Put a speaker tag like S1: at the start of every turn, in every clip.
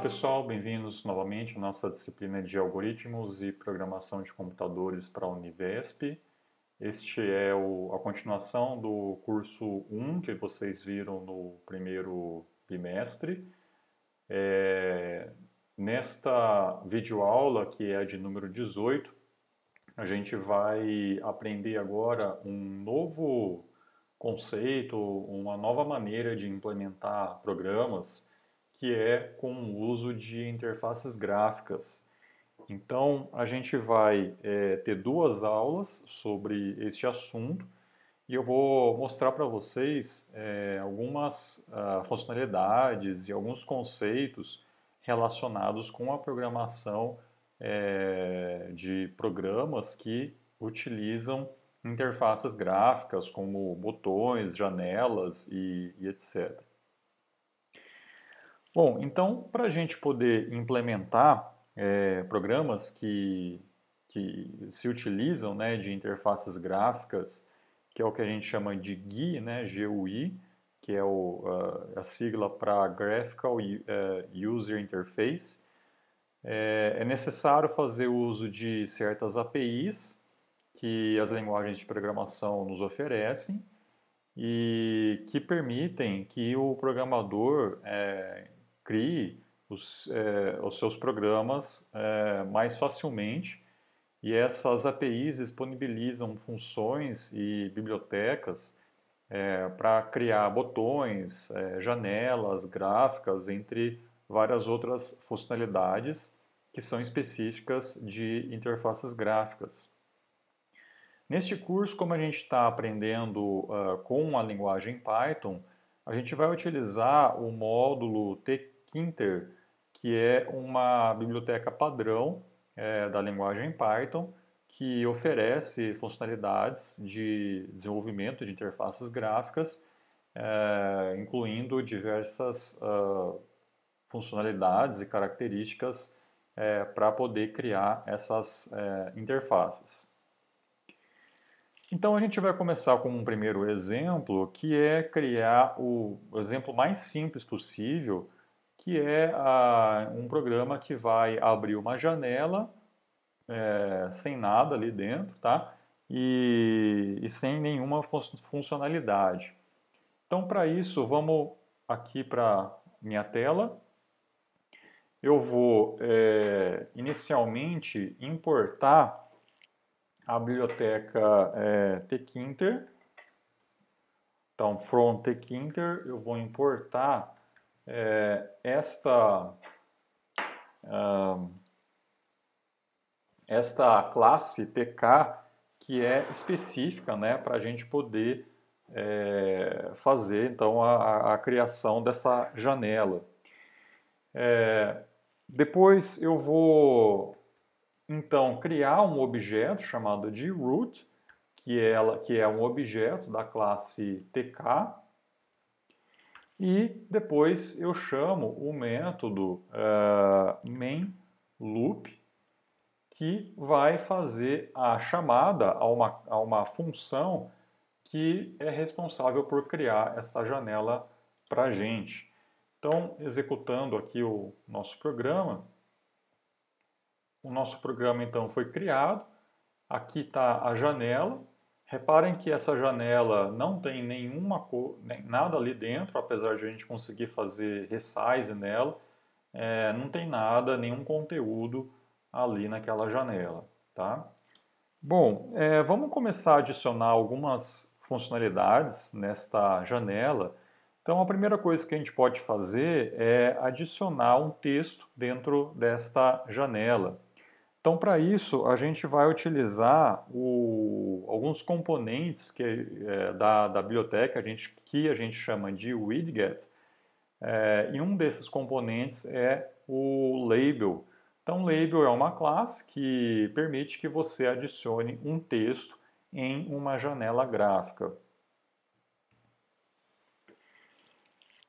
S1: pessoal, bem-vindos novamente à nossa disciplina de algoritmos e programação de computadores para a Univesp. Este é o, a continuação do curso 1 que vocês viram no primeiro bimestre. É, nesta videoaula, que é a de número 18, a gente vai aprender agora um novo conceito, uma nova maneira de implementar programas que é com o uso de interfaces gráficas. Então, a gente vai é, ter duas aulas sobre este assunto e eu vou mostrar para vocês é, algumas ah, funcionalidades e alguns conceitos relacionados com a programação é, de programas que utilizam interfaces gráficas como botões, janelas e, e etc. Bom, então para a gente poder implementar é, programas que, que se utilizam né, de interfaces gráficas, que é o que a gente chama de GUI, né, GUI, que é o, a, a sigla para Graphical é, User Interface, é, é necessário fazer uso de certas APIs que as linguagens de programação nos oferecem e que permitem que o programador é, crie os, é, os seus programas é, mais facilmente e essas APIs disponibilizam funções e bibliotecas é, eh, para criar botões, janelas, gráficas, entre várias outras funcionalidades que são específicas de interfaces gráficas. Neste curso, como a gente está aprendendo uh, com a linguagem Python, a gente vai utilizar o módulo T Kinter, que é uma biblioteca padrão é, da linguagem Python, que oferece funcionalidades de desenvolvimento de interfaces gráficas, é, incluindo diversas uh, funcionalidades e características é, para poder criar essas é, interfaces. Então a gente vai começar com um primeiro exemplo, que é criar o exemplo mais simples possível que é a, um programa que vai abrir uma janela é, sem nada ali dentro, tá? E, e sem nenhuma fun funcionalidade. Então, para isso, vamos aqui para minha tela. Eu vou é, inicialmente importar a biblioteca é, Tkinter. Então, from Tkinter, eu vou importar é, esta, esta classe TK que é específica né, para a gente poder é, fazer então a, a, criação dessa janela. É, depois eu vou então criar um objeto chamado de root, que, ela, que é um objeto da classe tk, e depois eu chamo o método uh, main loop que vai fazer a chamada a uma, a uma função que é responsável por criar essa janela para a gente. Então, executando aqui o nosso programa, o nosso programa então foi criado, aqui está a janela, Reparem que essa janela não tem nenhuma cor, nem nada ali dentro, apesar de a gente conseguir fazer resize nela, é, não tem nada, nenhum conteúdo ali naquela janela, tá? Bom, é, vamos começar a adicionar algumas funcionalidades nesta janela. Então, a primeira coisa que a gente pode fazer é adicionar um texto dentro desta janela. Então, para isso, a gente vai utilizar o, alguns componentes que, é, da, da, biblioteca a gente, que a gente chama de widget, é, e um desses componentes é o label. Então, label é uma classe que permite que você adicione um texto em uma janela gráfica.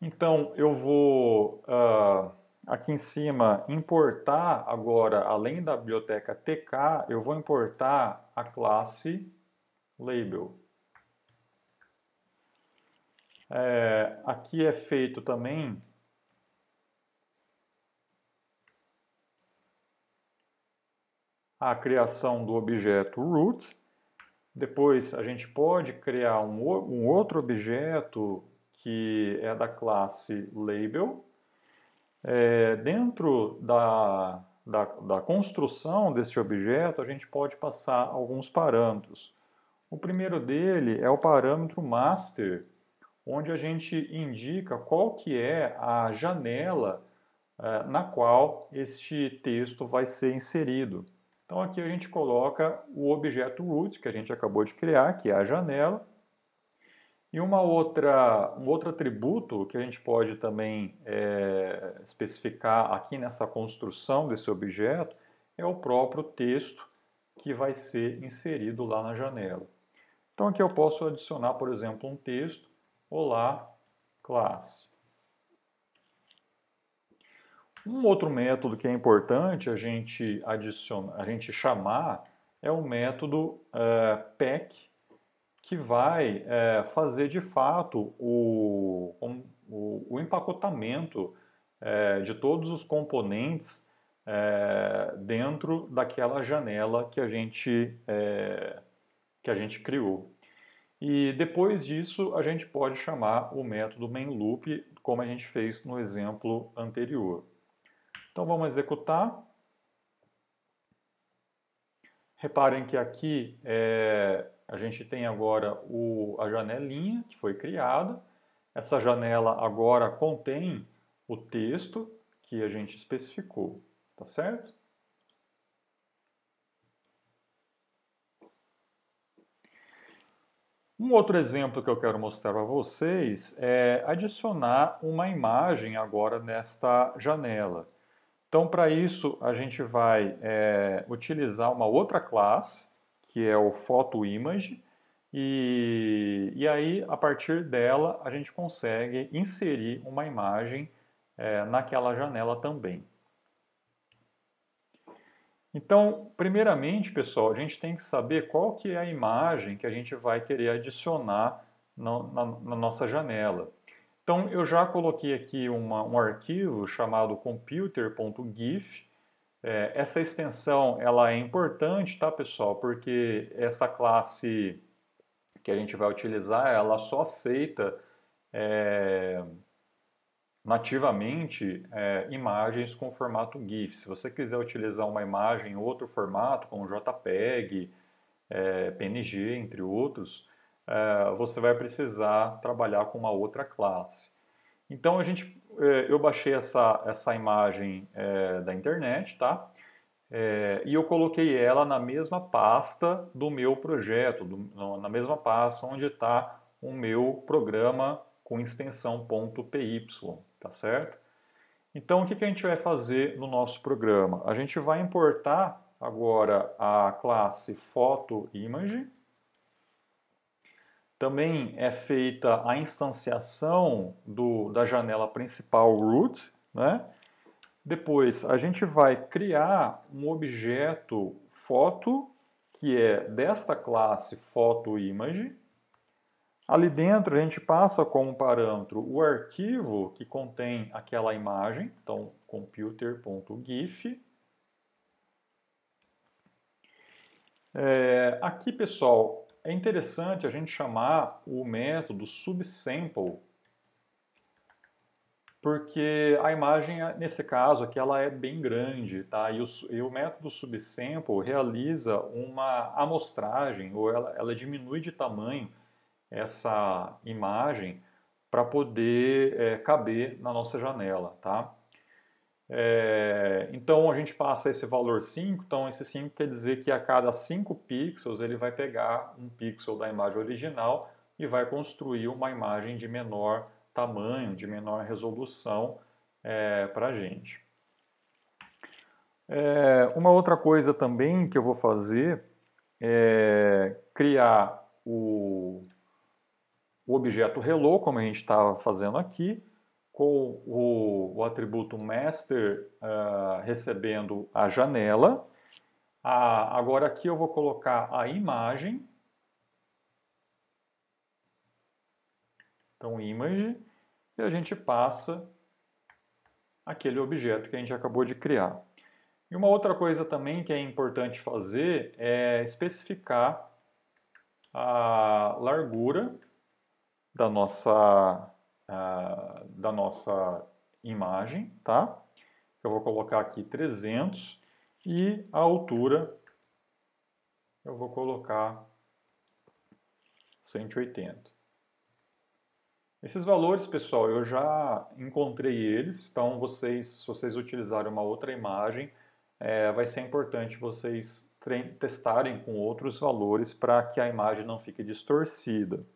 S1: Então, eu vou... Uh, aqui em cima, importar agora, além da biblioteca TK, eu vou importar a classe Label. É, aqui é feito também a criação do objeto root. Depois a gente pode criar um, um outro objeto que é da classe label é, dentro da, da, da construção desse objeto, a gente pode passar alguns parâmetros. O primeiro dele é o parâmetro master, onde a gente indica qual que é a janela é, na qual este texto vai ser inserido. Então aqui a gente coloca o objeto root que a gente acabou de criar, que é a janela, e uma outra, um outro atributo que a gente pode também é, especificar aqui nessa construção desse objeto é o próprio texto que vai ser inserido lá na janela. Então aqui eu posso adicionar, por exemplo, um texto, Olá, classe. Um outro método que é importante a gente, adicionar, a gente chamar é o método uh, que vai é, fazer de fato o, o, o empacotamento é, de todos os componentes é, dentro daquela janela que a gente é, que a gente criou. E depois disso a gente pode chamar o método main loop como a gente fez no exemplo anterior. Então vamos executar. Reparem que aqui é, a gente tem agora o, a janelinha que foi criada. Essa janela agora contém o texto que a gente especificou, tá certo? Um outro exemplo que eu quero mostrar a vocês é adicionar uma imagem agora nesta janela. Então, para isso, a gente vai é, utilizar uma outra classe, que é o photo image, e, e aí a partir dela a gente consegue inserir uma imagem é, naquela janela também. Então, primeiramente, pessoal, a gente tem que saber qual que é a imagem que a gente vai querer adicionar na, na, na nossa janela. Então, eu já coloquei aqui uma, um arquivo chamado computer.gif, é, essa extensão ela é importante, tá, pessoal? Porque essa classe que a gente vai utilizar, ela só aceita é, nativamente é, imagens com formato GIF. Se você quiser utilizar uma imagem em outro formato, como JPEG, é, PNG, entre outros, é, você vai precisar trabalhar com uma outra classe. Então a gente, é, eu baixei essa, essa imagem é, da internet, tá? É, e eu coloquei ela na mesma pasta do meu projeto, do, na mesma pasta onde está o meu programa com extensão .py, tá certo? Então o que, que a gente vai fazer no nosso programa? A gente vai importar agora a classe Photo Image, também é feita a instanciação do, da janela principal root. Né? Depois a gente vai criar um objeto foto, que é desta classe photoImage. Ali dentro a gente passa como parâmetro o arquivo que contém aquela imagem, então computer.gif. É, aqui pessoal, é interessante a gente chamar o método subsample, porque a imagem, nesse caso aqui, ela é bem grande, tá? E o, e o método subsample realiza uma amostragem, ou ela, ela diminui de tamanho essa imagem para poder é, caber na nossa janela, tá? É, então a gente passa esse valor 5, então esse 5 quer dizer que a cada 5 pixels ele vai pegar um pixel da imagem original e vai construir uma imagem de menor tamanho, de menor resolução é, para a gente. É, uma outra coisa também que eu vou fazer é criar o, o objeto Hello, como a gente estava tá fazendo aqui, com o, o atributo master uh, recebendo a janela. A, ah, agora aqui eu vou colocar a imagem. Então, image. E a gente passa aquele objeto que a gente acabou de criar. E uma outra coisa também que é importante fazer é especificar a largura da nossa é, da nossa imagem, tá? Eu vou colocar aqui 300 e a altura eu vou colocar 180. Esses valores, pessoal, eu já encontrei eles, então vocês, se vocês utilizarem uma outra imagem, é, vai ser importante vocês testarem com outros valores para que a imagem não fique distorcida.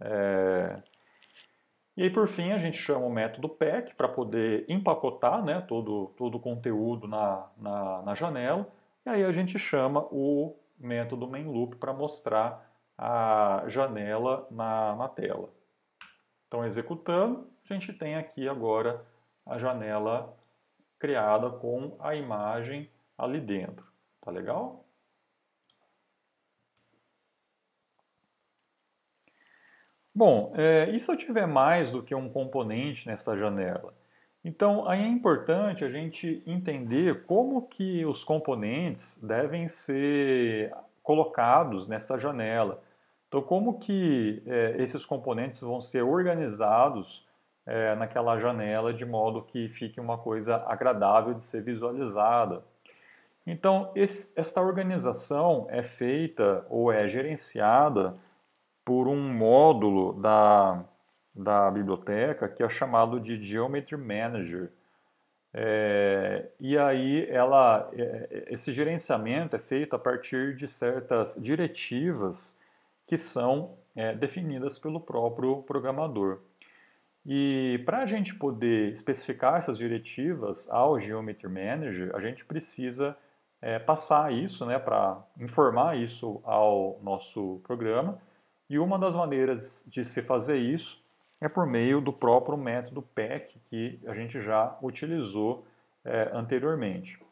S1: É, e aí, por fim, a gente chama o método pack para poder empacotar né, todo, todo o conteúdo na, na, na janela. E aí a gente chama o método main loop para mostrar a janela na, na tela. Então, executando, a gente tem aqui agora a janela criada com a imagem ali dentro. Tá legal? Bom, é, e se eu tiver mais do que um componente nessa janela? Então, aí é importante a gente entender como que os componentes devem ser colocados nessa janela. Então, como que é, esses componentes vão ser organizados é, naquela janela de modo que fique uma coisa agradável de ser visualizada. Então, esse, esta organização é feita ou é gerenciada por um módulo da, da biblioteca que é chamado de Geometry Manager. É, e aí ela, é, esse gerenciamento é feito a partir de certas diretivas que são é, definidas pelo próprio programador. E para a gente poder especificar essas diretivas ao Geometry Manager, a gente precisa é, passar isso, né, para informar isso ao nosso programa e uma das maneiras de se fazer isso é por meio do próprio método PEC que a gente já utilizou é, anteriormente.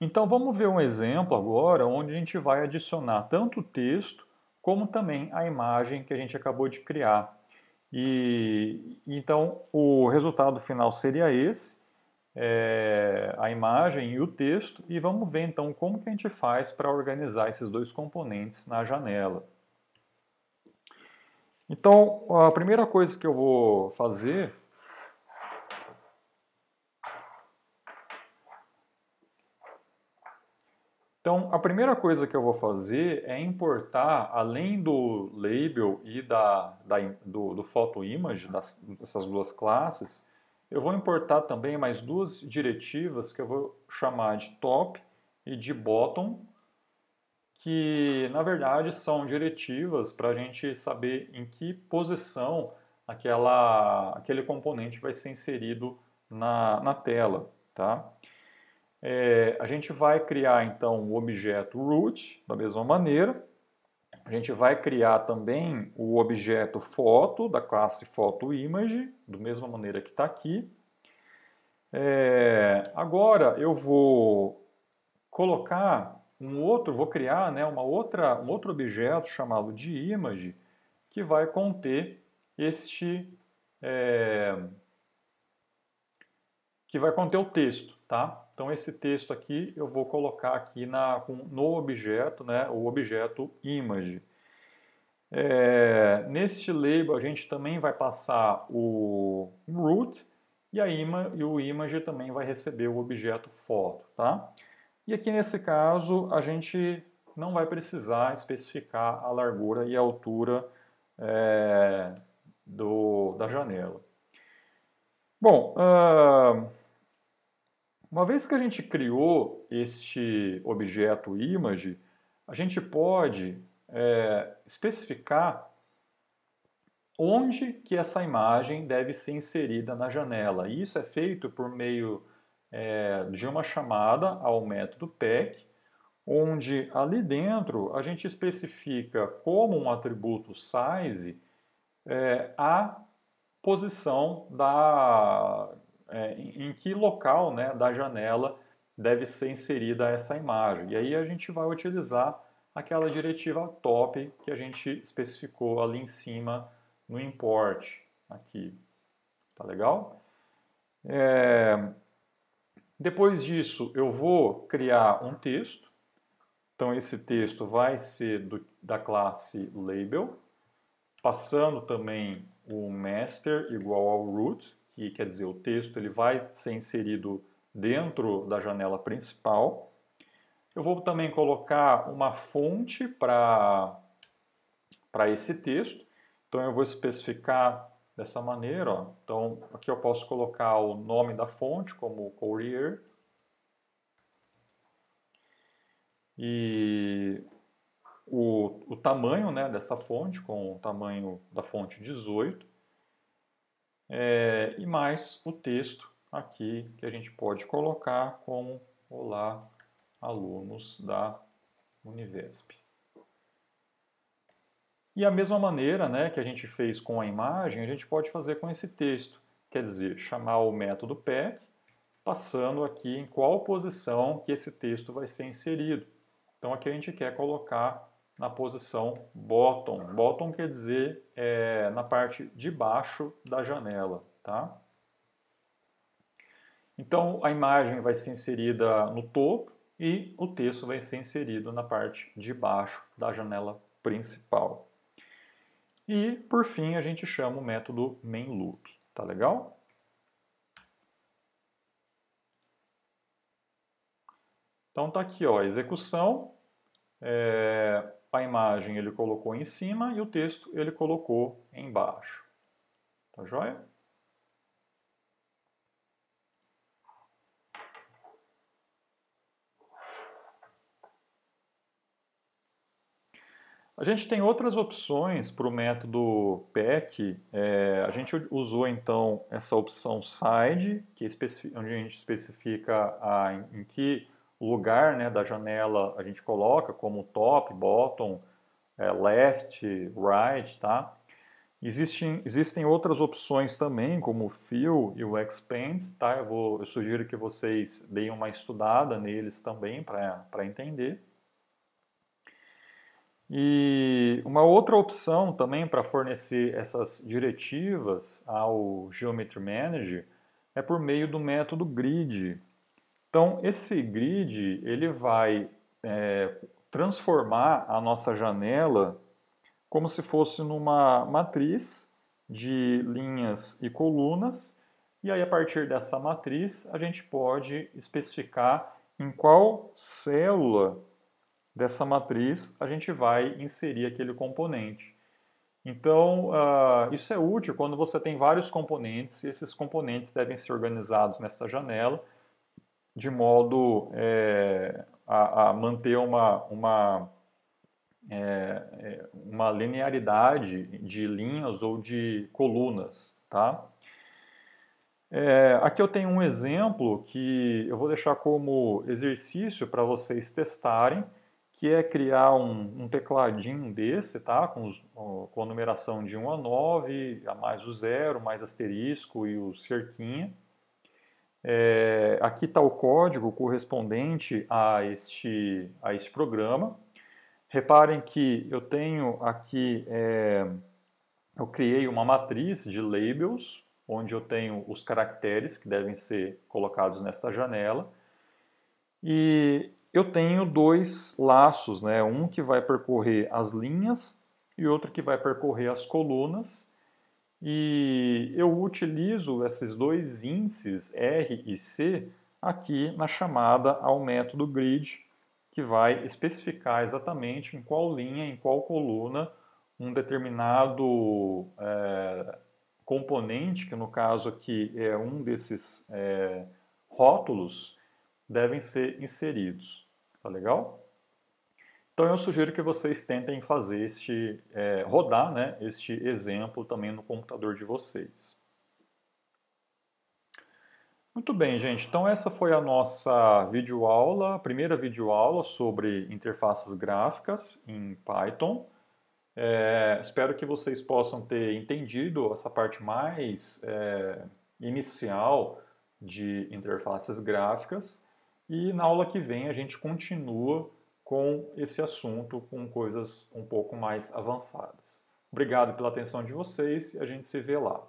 S1: Então vamos ver um exemplo agora onde a gente vai adicionar tanto o texto como também a imagem que a gente acabou de criar. E então o resultado final seria esse, é, a imagem e o texto, e vamos ver então como que a gente faz para organizar esses dois componentes na janela. Então, a primeira coisa que eu vou fazer Então, a primeira coisa que eu vou fazer é importar, além do label e da, da do, do photo image, das, duas classes, eu vou importar também mais duas diretivas que eu vou chamar de top e de bottom, que na verdade são diretivas para a gente saber em que posição aquela, aquele componente vai ser inserido na, na tela. Tá? É, a gente vai criar então o objeto root da mesma maneira. A gente vai criar também o objeto foto da classe photoImage, da mesma maneira que está aqui. É, agora eu vou colocar um outro, vou criar né, uma outra, um outro objeto chamado de image que vai conter este é, que vai conter o texto, tá? Então esse texto aqui eu vou colocar aqui na, no objeto, né, o objeto image. É, neste label a gente também vai passar o root e, a ima, e o image também vai receber o objeto foto, tá? E aqui nesse caso, a gente não vai precisar especificar a largura e a altura é, do, da janela. Bom, ah, uma vez que a gente criou este objeto image, a gente pode é, especificar onde que essa imagem deve ser inserida na janela. E isso é feito por meio é, de uma chamada ao método PEC, onde ali dentro a gente especifica como um atributo size é, a posição da, é, em que local né, da janela deve ser inserida essa imagem. E aí a gente vai utilizar aquela diretiva top que a gente especificou ali em cima no import aqui. Tá legal? É, depois disso, eu vou criar um texto. Então, esse texto vai ser do, da classe label, passando também o master igual ao root, que quer dizer o texto ele vai ser inserido dentro da janela principal. Eu vou também colocar uma fonte para esse texto. Então eu vou especificar dessa maneira. Ó. Então, aqui eu posso colocar o nome da fonte, como Courier. E o, o tamanho né, dessa fonte, com o tamanho da fonte 18. É, e mais o texto aqui que a gente pode colocar como Olá, alunos da Univesp. E a mesma maneira né, que a gente fez com a imagem, a gente pode fazer com esse texto. Quer dizer, chamar o método pack, passando aqui em qual posição que esse texto vai ser inserido. Então aqui a gente quer colocar na posição bottom. Bottom quer dizer é, na parte de baixo da janela. Tá? Então a imagem vai ser inserida no topo e o texto vai ser inserido na parte de baixo da janela principal. E, por fim, a gente chama o método main loop, tá legal? Então tá aqui, ó, a execução, é, a imagem ele colocou em cima e o texto ele colocou embaixo, tá joia? A gente tem outras opções para o método PEC. É, a gente usou então essa opção side, que é onde a gente especifica a, em, em, que lugar né, da janela a gente coloca, como top, bottom, é, left, right, tá? Existem, existem outras opções também, como o fill e o expand, tá? Eu, vou, eu sugiro que vocês deem uma estudada neles também para entender. E uma outra opção também para fornecer essas diretivas ao Geometry Manager é por meio do método grid. Então esse grid ele vai é, transformar a nossa janela como se fosse numa matriz de linhas e colunas e aí a partir dessa matriz a gente pode especificar em qual célula dessa matriz, a gente vai inserir aquele componente. Então, uh, isso é útil quando você tem vários componentes e esses componentes devem ser organizados nessa janela de modo é, a, a, manter uma, uma, é, uma linearidade de linhas ou de colunas, tá? É, aqui eu tenho um exemplo que eu vou deixar como exercício para vocês testarem que é criar um, um tecladinho desse, tá? Com, os, com, a numeração de 1 a 9, a mais o zero, mais asterisco e o cerquinha. É, aqui está o código correspondente a este, a este programa. Reparem que eu tenho aqui, é, eu criei uma matriz de labels, onde eu tenho os caracteres que devem ser colocados nesta janela. E eu tenho dois laços, né? um que vai percorrer as linhas e outro que vai percorrer as colunas. E eu utilizo esses dois índices, R e C, aqui na chamada ao método grid, que vai especificar exatamente em qual linha, em qual coluna, um determinado é, componente, que no caso aqui é um desses é, rótulos, devem ser inseridos. Tá legal? Então eu sugiro que vocês tentem fazer este, é, rodar né, este exemplo também no computador de vocês. Muito bem, gente. Então essa foi a nossa videoaula, a primeira videoaula sobre interfaces gráficas em Python. É, espero que vocês possam ter entendido essa parte mais é, inicial de interfaces gráficas. E na aula que vem a gente continua com esse assunto, com coisas um pouco mais avançadas. Obrigado pela atenção de vocês e a gente se vê lá.